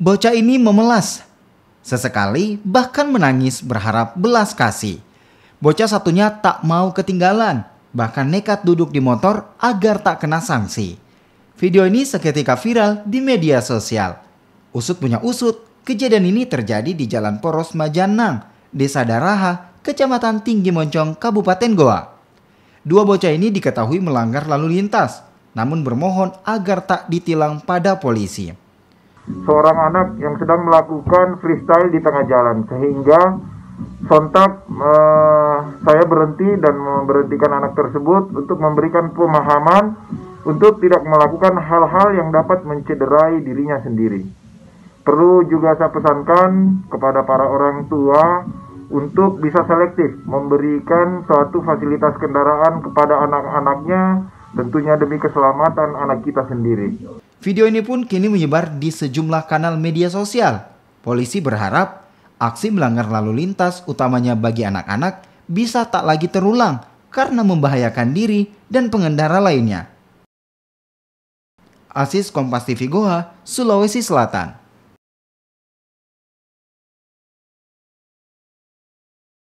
Bocah ini memelas. Sesekali bahkan menangis berharap belas kasih. Bocah satunya tak mau ketinggalan, bahkan nekat duduk di motor agar tak kena sanksi. Video ini seketika viral di media sosial. Usut punya usut, kejadian ini terjadi di Jalan Poros Majanang, Desa Daraha, Kecamatan Tinggi Moncong, Kabupaten Goa. Dua bocah ini diketahui melanggar lalu lintas – namun bermohon agar tak ditilang pada polisi. Seorang anak yang sedang melakukan freestyle di tengah jalan sehingga sontak eh, saya berhenti dan memberhentikan anak tersebut untuk memberikan pemahaman untuk tidak melakukan hal-hal yang dapat mencederai dirinya sendiri. Perlu juga saya pesankan kepada para orang tua untuk bisa selektif memberikan suatu fasilitas kendaraan kepada anak-anaknya tentunya demi keselamatan anak kita sendiri. Video ini pun kini menyebar di sejumlah kanal media sosial. Polisi berharap aksi melanggar lalu lintas utamanya bagi anak-anak bisa tak lagi terulang karena membahayakan diri dan pengendara lainnya. Asis Kompas TV Goa, Sulawesi Selatan.